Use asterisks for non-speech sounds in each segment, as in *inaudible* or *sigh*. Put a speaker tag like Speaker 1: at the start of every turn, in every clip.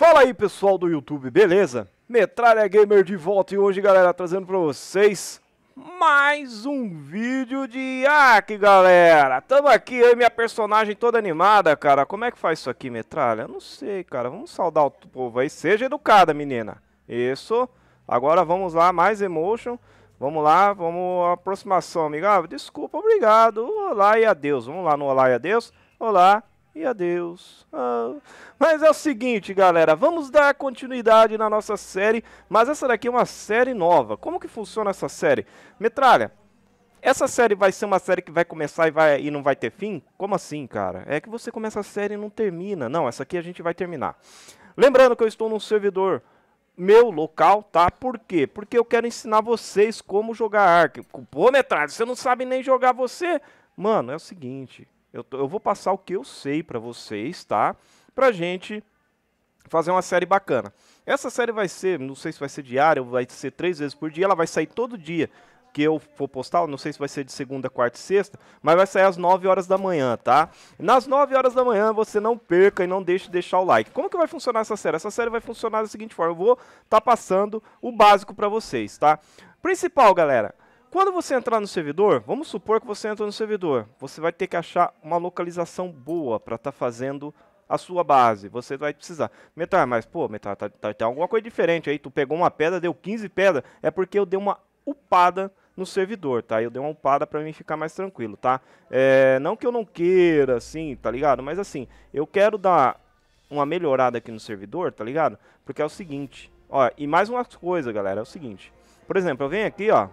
Speaker 1: Fala aí pessoal do YouTube, beleza? Metralha Gamer de volta e hoje galera trazendo pra vocês mais um vídeo de hack galera Tamo aqui, aí minha personagem toda animada cara Como é que faz isso aqui Metralha? Eu não sei cara, vamos saudar o povo aí, seja educada menina Isso, agora vamos lá, mais emotion Vamos lá, vamos aproximação amigável ah, Desculpa, obrigado, olá e adeus Vamos lá no olá e adeus Olá e adeus. Ah. Mas é o seguinte, galera, vamos dar continuidade na nossa série, mas essa daqui é uma série nova. Como que funciona essa série? Metralha, essa série vai ser uma série que vai começar e, vai, e não vai ter fim? Como assim, cara? É que você começa a série e não termina. Não, essa aqui a gente vai terminar. Lembrando que eu estou num servidor meu local, tá? Por quê? Porque eu quero ensinar vocês como jogar Ark. Pô, metralha, você não sabe nem jogar você? Mano, é o seguinte, eu, tô, eu vou passar o que eu sei para vocês, tá? Pra gente fazer uma série bacana. Essa série vai ser, não sei se vai ser diária vai ser três vezes por dia, ela vai sair todo dia que eu for postar, não sei se vai ser de segunda, quarta e sexta, mas vai sair às 9 horas da manhã, tá? Nas 9 horas da manhã você não perca e não deixe de deixar o like. Como que vai funcionar essa série? Essa série vai funcionar da seguinte forma, eu vou estar tá passando o básico para vocês, tá? Principal, galera, quando você entrar no servidor, vamos supor que você entra no servidor, você vai ter que achar uma localização boa para estar tá fazendo a sua base. Você vai precisar. metal, mas pô, metal tá, tá, alguma coisa diferente aí. Tu pegou uma pedra, deu 15 pedras. É porque eu dei uma upada no servidor, tá? Eu dei uma upada para mim ficar mais tranquilo, tá? É, não que eu não queira, assim, tá ligado? Mas assim, eu quero dar uma melhorada aqui no servidor, tá ligado? Porque é o seguinte, ó, e mais uma coisa, galera, é o seguinte. Por exemplo, eu venho aqui, ó,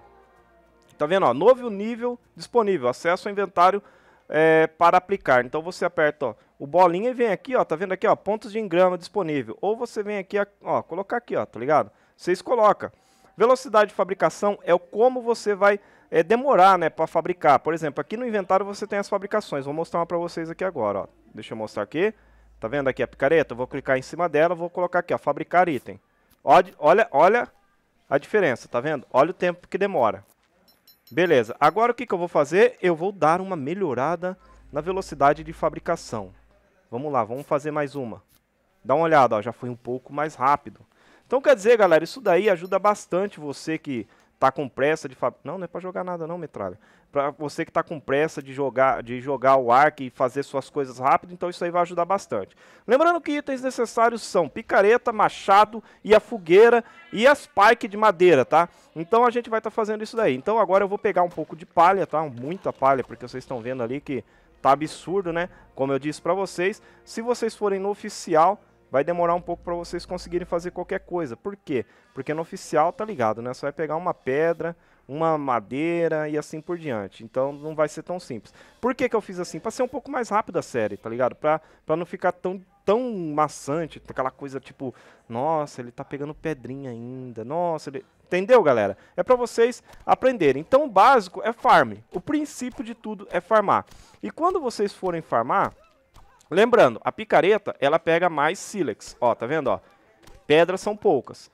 Speaker 1: Tá vendo? Ó, novo nível disponível, acesso ao inventário é, para aplicar. Então você aperta ó, o bolinha e vem aqui, ó, tá vendo aqui, ó, pontos de engrama disponível. Ou você vem aqui, ó, colocar aqui, ó, tá ligado? Vocês colocam. Velocidade de fabricação é o como você vai é, demorar, né, para fabricar. Por exemplo, aqui no inventário você tem as fabricações. Vou mostrar uma para vocês aqui agora, ó. Deixa eu mostrar aqui. Tá vendo aqui a picareta? Eu vou clicar em cima dela, vou colocar aqui, ó, fabricar item. Olha, olha, olha a diferença, tá vendo? Olha o tempo que demora. Beleza, agora o que, que eu vou fazer? Eu vou dar uma melhorada na velocidade de fabricação. Vamos lá, vamos fazer mais uma. Dá uma olhada, ó, já foi um pouco mais rápido. Então quer dizer, galera, isso daí ajuda bastante você que tá com pressa de fabricar. Não, não é para jogar nada não, metralha. Para você que tá com pressa de jogar, de jogar o arco e fazer suas coisas rápido, então isso aí vai ajudar bastante. Lembrando que itens necessários são picareta, machado e a fogueira e as spike de madeira, tá? Então a gente vai estar tá fazendo isso daí. Então agora eu vou pegar um pouco de palha, tá? Muita palha, porque vocês estão vendo ali que tá absurdo, né? Como eu disse para vocês, se vocês forem no oficial, vai demorar um pouco para vocês conseguirem fazer qualquer coisa. Por quê? Porque no oficial tá ligado, né? Você vai é pegar uma pedra, uma madeira e assim por diante. Então não vai ser tão simples. Por que, que eu fiz assim? Para ser um pouco mais rápido a série, tá ligado? Para não ficar tão tão maçante, aquela coisa tipo, nossa, ele tá pegando pedrinha ainda. Nossa, ele Entendeu, galera? É para vocês aprenderem. Então, o básico é farm. O princípio de tudo é farmar. E quando vocês forem farmar, Lembrando, a picareta, ela pega mais sílex. Ó, tá vendo, ó? Pedras são poucas.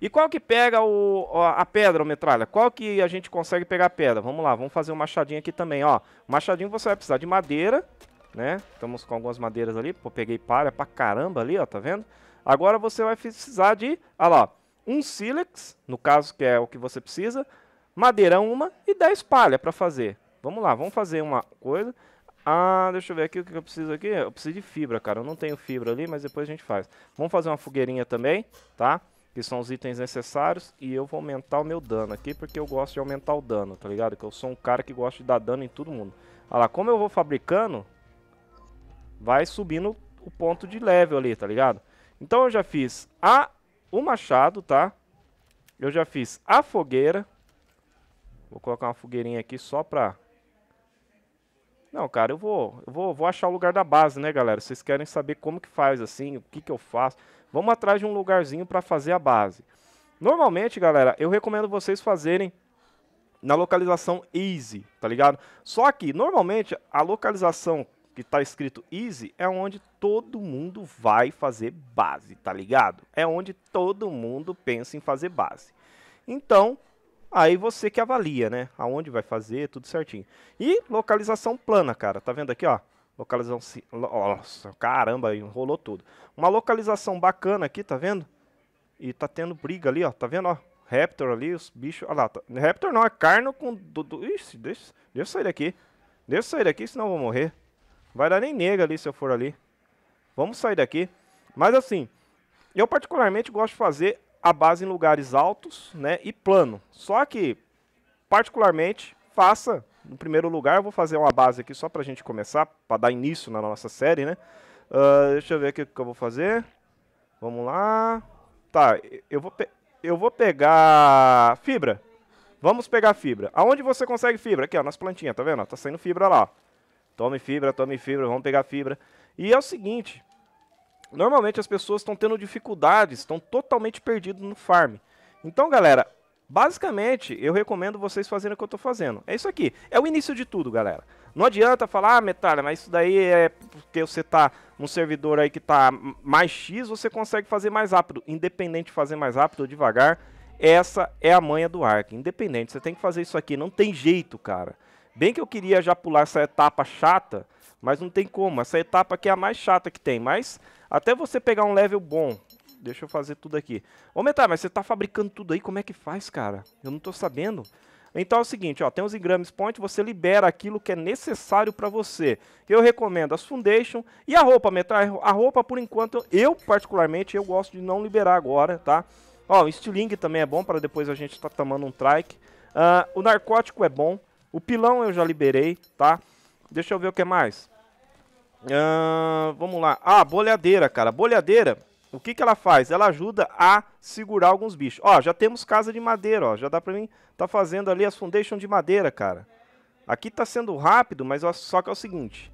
Speaker 1: E qual que pega o, a pedra, o metralha? Qual que a gente consegue pegar a pedra? Vamos lá, vamos fazer um machadinho aqui também, ó. Machadinho você vai precisar de madeira, né? Estamos com algumas madeiras ali. Pô, peguei palha pra caramba ali, ó, tá vendo? Agora você vai precisar de, olha lá, um sílex, no caso que é o que você precisa, madeira uma e 10 palha para fazer. Vamos lá, vamos fazer uma coisa. Ah, deixa eu ver aqui o que eu preciso aqui. Eu preciso de fibra, cara. Eu não tenho fibra ali, mas depois a gente faz. Vamos fazer uma fogueirinha também, tá? Que são os itens necessários. E eu vou aumentar o meu dano aqui, porque eu gosto de aumentar o dano, tá ligado? Que eu sou um cara que gosta de dar dano em todo mundo. Olha lá, como eu vou fabricando, vai subindo o ponto de level ali, tá ligado? Então eu já fiz a, o machado, tá? Eu já fiz a fogueira. Vou colocar uma fogueirinha aqui só pra não, cara, eu vou, eu vou, vou achar o lugar da base, né, galera? Vocês querem saber como que faz assim, o que que eu faço? Vamos atrás de um lugarzinho para fazer a base. Normalmente, galera, eu recomendo vocês fazerem na localização easy, tá ligado? Só que normalmente a localização que tá escrito easy é onde todo mundo vai fazer base, tá ligado? É onde todo mundo pensa em fazer base. Então, Aí você que avalia, né? Aonde vai fazer, tudo certinho. E localização plana, cara. Tá vendo aqui, ó? Localização. Nossa, caramba, enrolou tudo. Uma localização bacana aqui, tá vendo? E tá tendo briga ali, ó. Tá vendo, ó? Raptor ali, os bichos. Olha lá. Tá... Raptor não, é carno com. Do, do... Ixi, deixa, deixa eu sair daqui. Deixa eu sair daqui, senão eu vou morrer. Vai dar nem nega ali se eu for ali. Vamos sair daqui. Mas assim, eu particularmente gosto de fazer a base em lugares altos né, e plano. Só que, particularmente, faça, no primeiro lugar, eu vou fazer uma base aqui só para a gente começar, para dar início na nossa série, né? Uh, deixa eu ver aqui o que eu vou fazer. Vamos lá. Tá, eu vou, eu vou pegar fibra. Vamos pegar fibra. Aonde você consegue fibra? Aqui, ó, nas plantinhas, tá vendo? Tá saindo fibra lá. Tome fibra, tome fibra, vamos pegar fibra. E é o seguinte, Normalmente as pessoas estão tendo dificuldades, estão totalmente perdidos no farm. Então, galera, basicamente eu recomendo vocês fazerem o que eu estou fazendo. É isso aqui. É o início de tudo, galera. Não adianta falar, ah, mas isso daí é porque você tá num servidor aí que tá mais X, você consegue fazer mais rápido. Independente de fazer mais rápido ou devagar, essa é a manha do Ark. Independente, você tem que fazer isso aqui. Não tem jeito, cara. Bem que eu queria já pular essa etapa chata, mas não tem como. Essa etapa aqui é a mais chata que tem, mas até você pegar um level bom. Deixa eu fazer tudo aqui. Ô, Metal, mas você tá fabricando tudo aí, como é que faz, cara? Eu não tô sabendo. Então é o seguinte, ó, tem os engrames point, você libera aquilo que é necessário para você. Eu recomendo as foundation e a roupa, metal, a roupa por enquanto, eu particularmente, eu gosto de não liberar agora, tá? Ó, o Stealing também é bom para depois a gente tá tomando um trike. Uh, o narcótico é bom, o pilão eu já liberei, tá? Deixa eu ver o que mais. Uh, vamos lá. Ah, bolhadeira, cara. Bolhadeira, o que, que ela faz? Ela ajuda a segurar alguns bichos. Ó, já temos casa de madeira, ó. Já dá pra mim tá fazendo ali as foundation de madeira, cara. Aqui tá sendo rápido, mas ó, só que é o seguinte.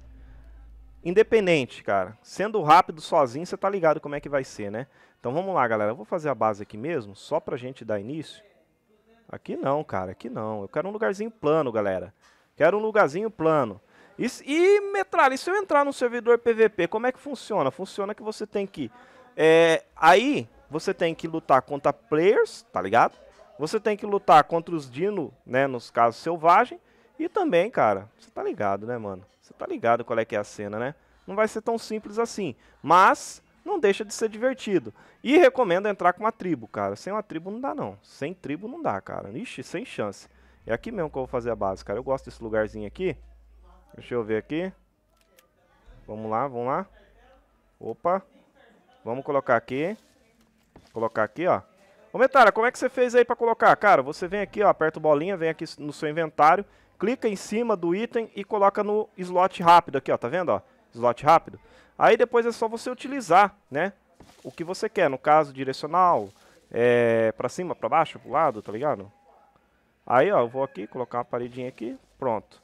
Speaker 1: Independente, cara. Sendo rápido sozinho, você tá ligado como é que vai ser, né? Então vamos lá, galera. Eu vou fazer a base aqui mesmo, só pra gente dar início. Aqui não, cara. Aqui não. Eu quero um lugarzinho plano, galera. Quero um lugarzinho plano. Isso, e metralha, e se eu entrar no servidor PVP, como é que funciona? Funciona que você tem que. É, aí você tem que lutar contra players, tá ligado? Você tem que lutar contra os dino, né? Nos casos selvagem. E também, cara, você tá ligado, né, mano? Você tá ligado qual é que é a cena, né? Não vai ser tão simples assim. Mas não deixa de ser divertido. E recomendo entrar com uma tribo, cara. Sem uma tribo não dá, não. Sem tribo não dá, cara. Ixi, sem chance. É aqui mesmo que eu vou fazer a base, cara. Eu gosto desse lugarzinho aqui. Deixa eu ver aqui. Vamos lá, vamos lá. Opa. Vamos colocar aqui. Colocar aqui, ó. Ô, Metara, como é que você fez aí pra colocar? Cara, você vem aqui, ó, aperta o bolinha, vem aqui no seu inventário, clica em cima do item e coloca no slot rápido aqui, ó, tá vendo, ó? Slot rápido. Aí depois é só você utilizar, né, o que você quer. No caso, direcional, é, pra cima, pra baixo, pro lado, tá ligado? Aí, ó, eu vou aqui, colocar uma paredinha aqui, pronto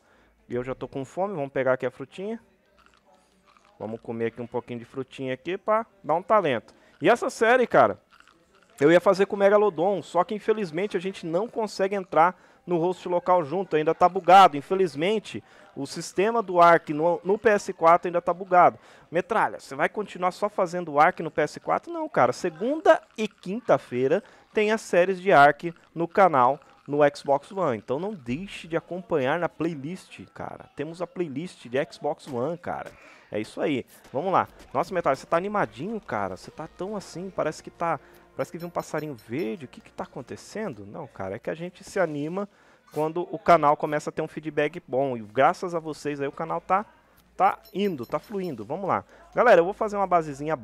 Speaker 1: e Eu já tô com fome, vamos pegar aqui a frutinha. Vamos comer aqui um pouquinho de frutinha aqui pra dar um talento. E essa série, cara, eu ia fazer com o Megalodon, só que infelizmente a gente não consegue entrar no host local junto, ainda tá bugado. Infelizmente, o sistema do Ark no, no PS4 ainda tá bugado. Metralha, você vai continuar só fazendo o Ark no PS4? Não, cara. Segunda e quinta-feira tem as séries de Ark no canal no Xbox One. Então não deixe de acompanhar na playlist, cara. Temos a playlist de Xbox One, cara. É isso aí. Vamos lá. Nossa, Metal, você tá animadinho, cara. Você tá tão assim, parece que tá. Parece que vi um passarinho verde. O que que tá acontecendo? Não, cara, é que a gente se anima quando o canal começa a ter um feedback bom. E graças a vocês aí o canal tá tá indo, tá fluindo. Vamos lá. Galera, eu vou fazer uma basezinha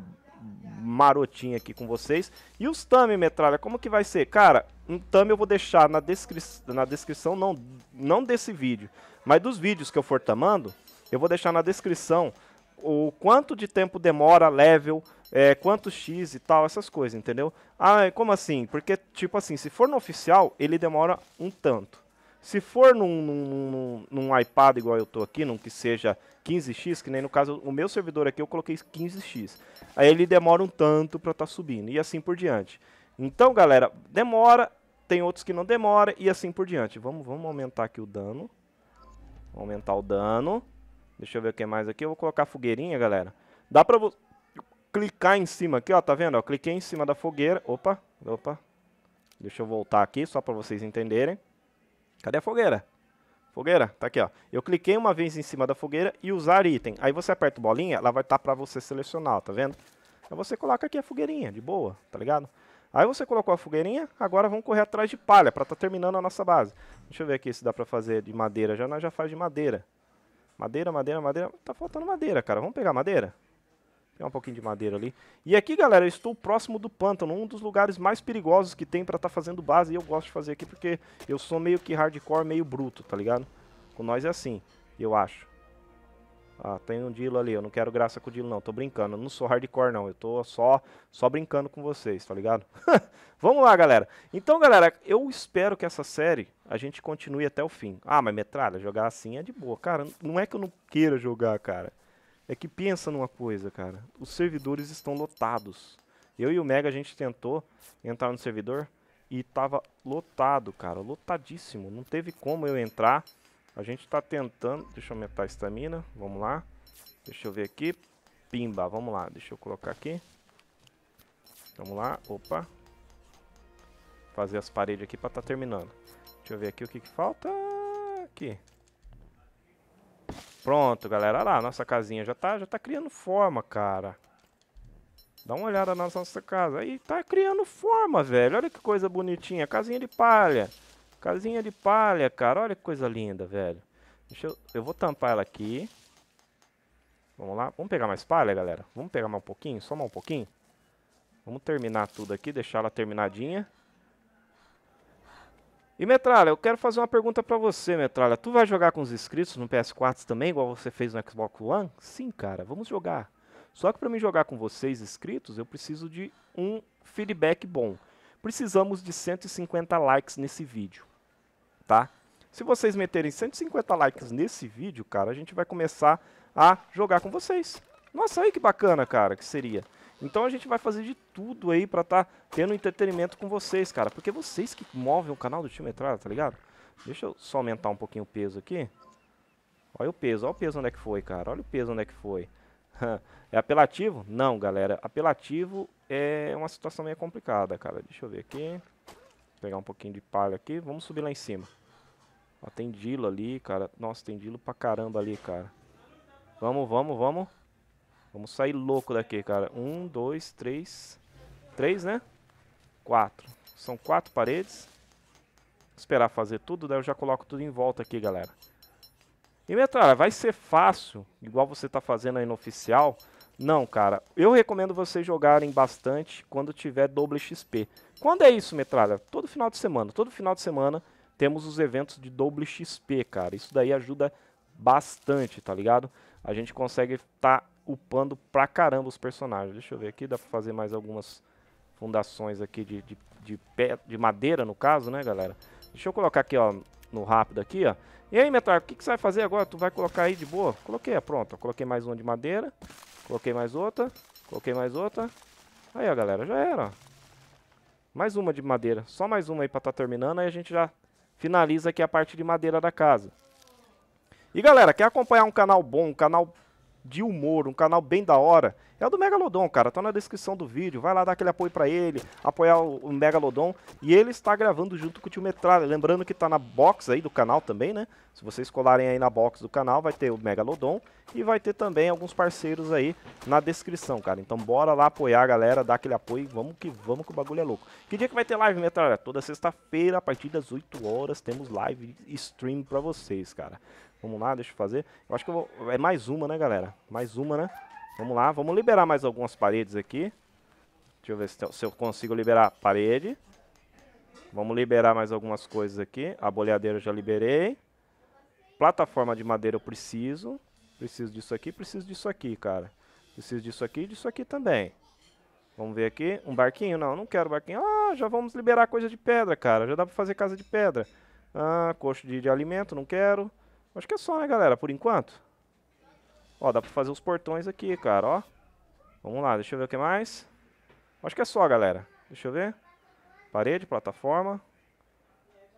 Speaker 1: marotinha aqui com vocês. E os tami metralha, como que vai ser? Cara, um tami eu vou deixar na, descri na descrição, não, não desse vídeo, mas dos vídeos que eu for tamando, eu vou deixar na descrição o quanto de tempo demora, level, é, quanto X e tal, essas coisas, entendeu? Ah, como assim? Porque, tipo assim, se for no oficial, ele demora um tanto. Se for num, num, num, iPad igual eu tô aqui, num que seja 15x, que nem no caso o meu servidor aqui eu coloquei 15x. Aí ele demora um tanto para estar tá subindo e assim por diante. Então, galera, demora, tem outros que não demora e assim por diante. Vamos, vamos aumentar aqui o dano. Vou aumentar o dano. Deixa eu ver o que mais aqui. Eu vou colocar fogueirinha, galera. Dá pra clicar em cima aqui, ó, tá vendo? Eu cliquei em cima da fogueira. Opa, opa. Deixa eu voltar aqui só pra vocês entenderem. Cadê a fogueira? Fogueira, tá aqui, ó. Eu cliquei uma vez em cima da fogueira e usar item. Aí você aperta o bolinha, ela vai estar tá para você selecionar, tá vendo? Aí você coloca aqui a fogueirinha, de boa, tá ligado? Aí você colocou a fogueirinha, agora vamos correr atrás de palha para tá terminando a nossa base. Deixa eu ver aqui se dá para fazer de madeira. Já nós já faz de madeira. Madeira, madeira, madeira. Tá faltando madeira, cara. Vamos pegar madeira? Tem é um pouquinho de madeira ali. E aqui, galera, eu estou próximo do pântano, um dos lugares mais perigosos que tem pra estar tá fazendo base. E eu gosto de fazer aqui porque eu sou meio que hardcore, meio bruto, tá ligado? Com nós é assim, eu acho. Ah, tem tá um Dilo ali, eu não quero graça com o Dilo não, tô brincando, eu não sou hardcore não, eu tô só, só brincando com vocês, tá ligado? *laughs* Vamos lá, galera. Então, galera, eu espero que essa série a gente continue até o fim. Ah, mas metralha, jogar assim é de boa. Cara, não é que eu não queira jogar, cara é que pensa numa coisa, cara. Os servidores estão lotados. Eu e o Mega a gente tentou entrar no servidor e tava lotado, cara, lotadíssimo. Não teve como eu entrar. A gente tá tentando, deixa eu aumentar a estamina, vamos lá. Deixa eu ver aqui. Pimba, vamos lá. Deixa eu colocar aqui. Vamos lá, opa. Fazer as paredes aqui para tá terminando. Deixa eu ver aqui o que, que falta. Aqui. Pronto, galera. Olha lá, nossa casinha já tá, já tá criando forma, cara. Dá uma olhada na nossa casa. Aí tá criando forma, velho. Olha que coisa bonitinha. Casinha de palha. Casinha de palha, cara. Olha que coisa linda, velho. Deixa eu... Eu vou tampar ela aqui. Vamos lá. Vamos pegar mais palha, galera? Vamos pegar mais um pouquinho? Só mais um pouquinho? Vamos terminar tudo aqui. Deixar ela terminadinha. E Metralha, eu quero fazer uma pergunta para você, Metralha. Tu vai jogar com os inscritos no PS4 também, igual você fez no Xbox One? Sim, cara, vamos jogar. Só que para mim jogar com vocês inscritos, eu preciso de um feedback bom. Precisamos de 150 likes nesse vídeo, tá? Se vocês meterem 150 likes nesse vídeo, cara, a gente vai começar a jogar com vocês. Nossa, aí que bacana, cara, que seria. Então a gente vai fazer de tudo aí pra tá tendo entretenimento com vocês, cara. Porque vocês que movem o canal do Tio Metralha, tá ligado? Deixa eu só aumentar um pouquinho o peso aqui. Olha o peso, olha o peso onde é que foi, cara. Olha o peso onde é que foi. *laughs* é apelativo? Não, galera. Apelativo é uma situação meio complicada, cara. Deixa eu ver aqui. Pegar um pouquinho de palha aqui. Vamos subir lá em cima. Ó, tem dilo ali, cara. Nossa, tem dilo pra caramba ali, cara. Vamos, vamos, vamos. Vamos sair louco daqui, cara. Um, dois, três... Três, né? Quatro. São quatro paredes. Vou esperar fazer tudo, daí eu já coloco tudo em volta aqui, galera. E metralha, vai ser fácil, igual você tá fazendo aí no oficial... Não, cara. Eu recomendo vocês jogarem bastante quando tiver doble XP. Quando é isso, metralha? Todo final de semana. Todo final de semana temos os eventos de doble XP, cara. Isso daí ajuda bastante, tá ligado? A gente consegue estar tá upando pra caramba os personagens. Deixa eu ver aqui, dá pra fazer mais algumas fundações aqui de, de, de, pé, de madeira, no caso, né, galera? Deixa eu colocar aqui, ó, no rápido aqui, ó. E aí, Metal, o que, que você vai fazer agora? Tu vai colocar aí de boa? Coloquei, ó, pronto. coloquei mais uma de madeira, coloquei mais outra, coloquei mais outra. Aí, ó, galera, já era, ó. Mais uma de madeira. Só mais uma aí pra tá terminando, aí a gente já finaliza aqui a parte de madeira da casa. E, galera, quer acompanhar um canal bom, um canal de humor, um canal bem da hora, é o do Megalodon, cara. Tá na descrição do vídeo. Vai lá dar aquele apoio para ele, apoiar o Megalodon. E ele está gravando junto com o tio Metralha. Lembrando que tá na box aí do canal também, né? Se vocês colarem aí na box do canal, vai ter o Megalodon e vai ter também alguns parceiros aí na descrição, cara. Então bora lá apoiar a galera, dar aquele apoio. Vamos que vamos que o bagulho é louco. Que dia que vai ter live, Metralha? Toda sexta-feira, a partir das 8 horas, temos live stream para vocês, cara. Vamos lá, deixa eu fazer. Eu acho que eu vou... É mais uma, né, galera? Mais uma, né? Vamos lá, vamos liberar mais algumas paredes aqui. Deixa eu ver se eu consigo liberar a parede. Vamos liberar mais algumas coisas aqui. A boleadeira eu já liberei. Plataforma de madeira eu preciso. Preciso disso aqui, preciso disso aqui, cara. Preciso disso aqui e disso aqui também. Vamos ver aqui. Um barquinho? Não, não quero barquinho. Ah, já vamos liberar coisa de pedra, cara. Já dá pra fazer casa de pedra. Ah, coxo de, de alimento, não quero. Acho que é só, né, galera, por enquanto. Ó, dá pra fazer os portões aqui, cara, ó. Vamos lá, deixa eu ver o que mais. Acho que é só, galera. Deixa eu ver. Parede, plataforma.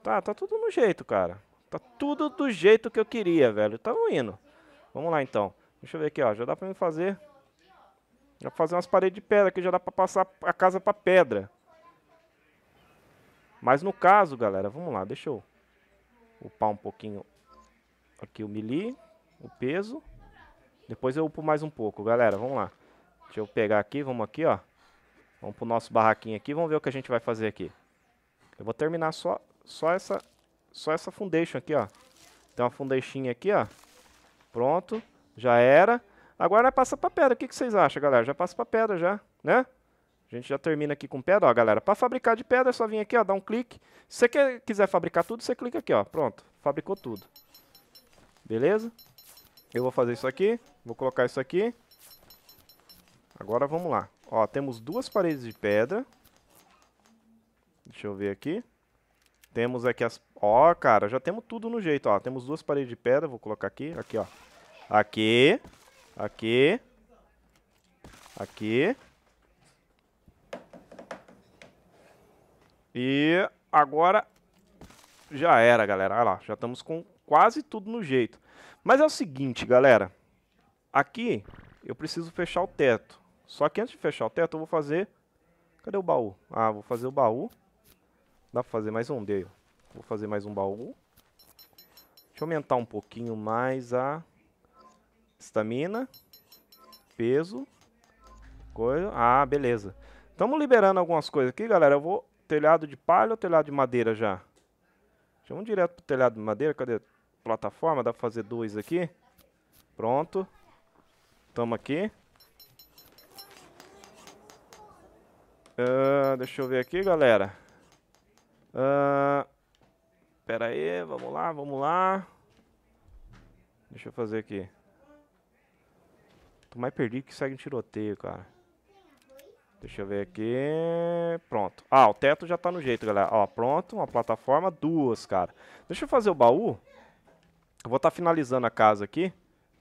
Speaker 1: Tá, tá tudo no jeito, cara. Tá tudo do jeito que eu queria, velho. Tá indo. Vamos lá, então. Deixa eu ver aqui, ó. Já dá pra mim fazer... Já fazer umas paredes de pedra que já dá pra passar a casa pra pedra. Mas no caso, galera, vamos lá. Deixa eu upar um pouquinho Aqui o melee, o peso. Depois eu upo mais um pouco, galera. Vamos lá. Deixa eu pegar aqui, vamos aqui, ó. Vamos pro nosso barraquinho aqui, vamos ver o que a gente vai fazer aqui. Eu vou terminar só, só, essa, só essa foundation aqui, ó. Tem uma foundation aqui, ó. Pronto, já era. Agora passa pra pedra, o que, que vocês acham, galera? Já passa pra pedra já, né? A gente já termina aqui com pedra, ó, galera. Para fabricar de pedra é só vir aqui, ó, dar um clique. Se você quer, quiser fabricar tudo, você clica aqui, ó. Pronto, fabricou tudo. Beleza? Eu vou fazer isso aqui, vou colocar isso aqui. Agora vamos lá. Ó, temos duas paredes de pedra. Deixa eu ver aqui. Temos aqui as... Ó, cara, já temos tudo no jeito, ó. Temos duas paredes de pedra, vou colocar aqui, aqui, ó. Aqui, aqui, aqui. E agora já era, galera. Olha lá, já estamos com quase tudo no jeito. Mas é o seguinte, galera. Aqui eu preciso fechar o teto. Só que antes de fechar o teto eu vou fazer... Cadê o baú? Ah, vou fazer o baú. Dá pra fazer mais um dele. Vou fazer mais um baú. Deixa eu aumentar um pouquinho mais a estamina, peso, coisa. Ah, beleza. Estamos liberando algumas coisas aqui, galera. Eu vou telhado de palha ou telhado de madeira já? Deixa eu ir direto pro telhado de madeira. Cadê? plataforma, dá pra fazer dois aqui. Pronto. Tamo aqui. Uh, deixa eu ver aqui, galera. Uh, pera aí, vamos lá, vamos lá. Deixa eu fazer aqui. Tô mais perdido que segue um tiroteio, cara. Deixa eu ver aqui. Pronto. Ah, o teto já tá no jeito, galera. Ó, pronto. Uma plataforma, duas, cara. Deixa eu fazer o baú. Eu vou estar tá finalizando a casa aqui,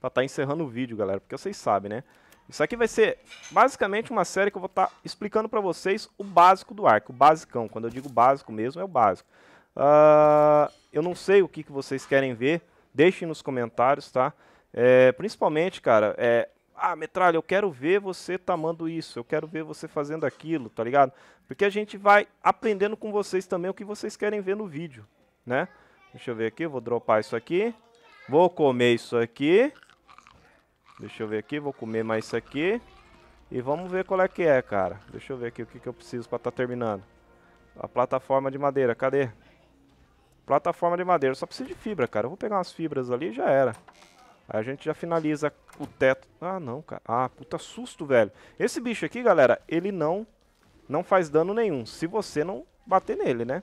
Speaker 1: pra estar tá encerrando o vídeo, galera, porque vocês sabem, né? Isso aqui vai ser basicamente uma série que eu vou estar tá explicando pra vocês o básico do arco, o basicão. Quando eu digo básico mesmo, é o básico. Uh, eu não sei o que, que vocês querem ver, deixem nos comentários, tá? É, principalmente, cara, é, ah, Metralha, eu quero ver você tamando isso, eu quero ver você fazendo aquilo, tá ligado? Porque a gente vai aprendendo com vocês também o que vocês querem ver no vídeo, né? Deixa eu ver aqui, eu vou dropar isso aqui. Vou comer isso aqui. Deixa eu ver aqui, vou comer mais isso aqui. E vamos ver qual é que é, cara. Deixa eu ver aqui o que, que eu preciso pra estar tá terminando. A plataforma de madeira, cadê? Plataforma de madeira, eu só preciso de fibra, cara. Eu vou pegar umas fibras ali e já era. Aí a gente já finaliza o teto. Ah, não, cara. Ah, puta susto, velho. Esse bicho aqui, galera, ele não, não faz dano nenhum. Se você não bater nele, né?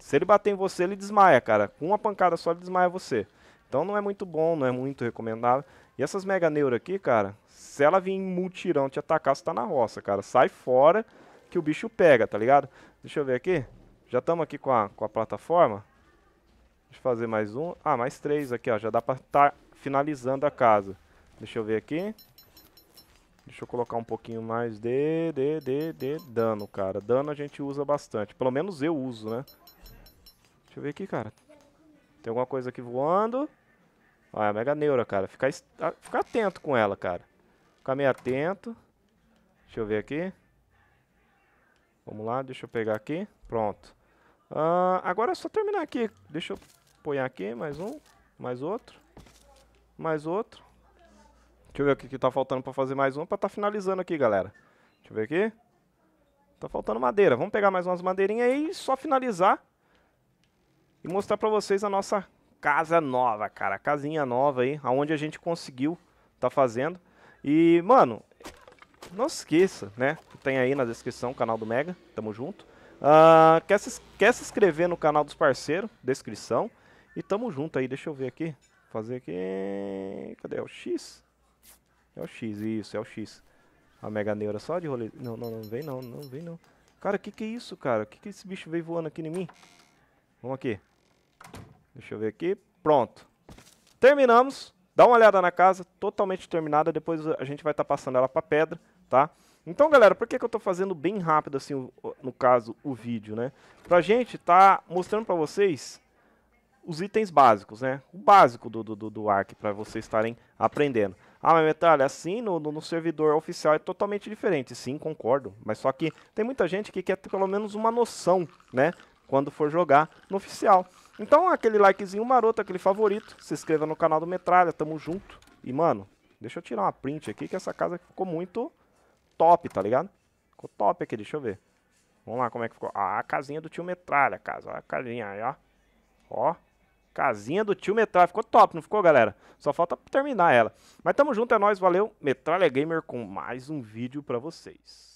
Speaker 1: Se ele bater em você, ele desmaia, cara. Com uma pancada só, ele desmaia você. Então não é muito bom, não é muito recomendável. E essas mega neuras aqui, cara, se ela vir em multirão te atacar, você tá na roça, cara. Sai fora que o bicho pega, tá ligado? Deixa eu ver aqui. Já estamos aqui com a, com a plataforma. Deixa eu fazer mais um. Ah, mais três aqui, ó. Já dá pra estar tá finalizando a casa. Deixa eu ver aqui. Deixa eu colocar um pouquinho mais de, de, de, de dano, cara. Dano a gente usa bastante. Pelo menos eu uso, né? Deixa eu ver aqui, cara. Tem alguma coisa aqui voando. Olha, é a Mega Neura, cara. Ficar, ah, ficar atento com ela, cara. Ficar meio atento. Deixa eu ver aqui. Vamos lá, deixa eu pegar aqui. Pronto. Ah, agora é só terminar aqui. Deixa eu apoiar aqui, mais um. Mais outro. Mais outro. Deixa eu ver o que, que tá faltando pra fazer mais um, pra tá finalizando aqui, galera. Deixa eu ver aqui. Tá faltando madeira. Vamos pegar mais umas madeirinhas aí e só finalizar. E mostrar pra vocês a nossa casa nova, cara. Casinha nova aí, aonde a gente conseguiu tá fazendo. E, mano, não se esqueça, né? Tem aí na descrição o canal do Mega, tamo junto. Uh, quer, se, quer se inscrever no canal dos parceiros, descrição. E tamo junto aí, deixa eu ver aqui. Fazer aqui... Cadê? É o X? É o X, isso, é o X. A Mega Neura só de rolê... Não, não, não vem não, não vem não. Cara, que que é isso, cara? O Que que esse bicho veio voando aqui em mim? Vamos aqui. Deixa eu ver aqui. Pronto. Terminamos. Dá uma olhada na casa, totalmente terminada. Depois a gente vai estar tá passando ela para pedra, tá? Então, galera, por que, que eu estou fazendo bem rápido, assim, o, no caso, o vídeo, né? a gente tá mostrando para vocês os itens básicos, né? O básico do, do, do ARC, para vocês estarem aprendendo. Ah, mas metralha, assim no, no, servidor oficial é totalmente diferente. Sim, concordo. Mas só que tem muita gente que quer ter pelo menos uma noção, né? Quando for jogar no oficial. Então, aquele likezinho maroto, aquele favorito. Se inscreva no canal do Metralha, tamo junto. E, mano, deixa eu tirar uma print aqui, que essa casa ficou muito top, tá ligado? Ficou top aqui, deixa eu ver. Vamos lá, como é que ficou? Ah, a casinha do tio Metralha, casa. a casinha aí, ó. Ó, Casinha do tio Metralha. Ficou top, não ficou, galera? Só falta terminar ela. Mas tamo junto, é nóis, valeu. Metralha Gamer com mais um vídeo pra vocês.